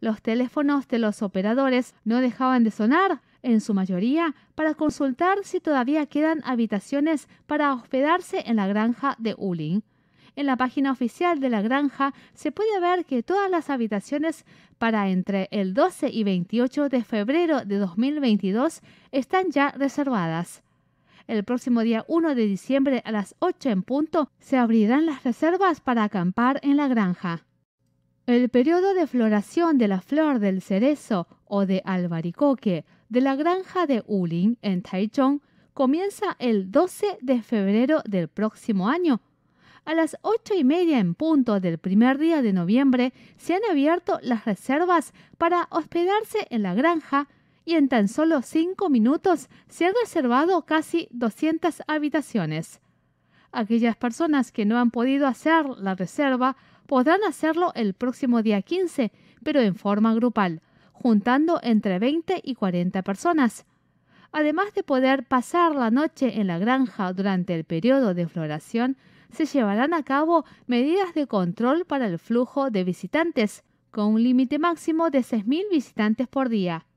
los teléfonos de los operadores no dejaban de sonar, en su mayoría para consultar si todavía quedan habitaciones para hospedarse en la granja de Ulin. En la página oficial de la granja se puede ver que todas las habitaciones para entre el 12 y 28 de febrero de 2022 están ya reservadas. El próximo día 1 de diciembre a las 8 en punto se abrirán las reservas para acampar en la granja. El periodo de floración de la flor del cerezo o de albaricoque de la granja de Uling en Taichung comienza el 12 de febrero del próximo año. A las ocho y media en punto del primer día de noviembre se han abierto las reservas para hospedarse en la granja y en tan solo cinco minutos se han reservado casi 200 habitaciones. Aquellas personas que no han podido hacer la reserva podrán hacerlo el próximo día 15, pero en forma grupal, juntando entre 20 y 40 personas. Además de poder pasar la noche en la granja durante el periodo de floración, se llevarán a cabo medidas de control para el flujo de visitantes, con un límite máximo de 6.000 visitantes por día.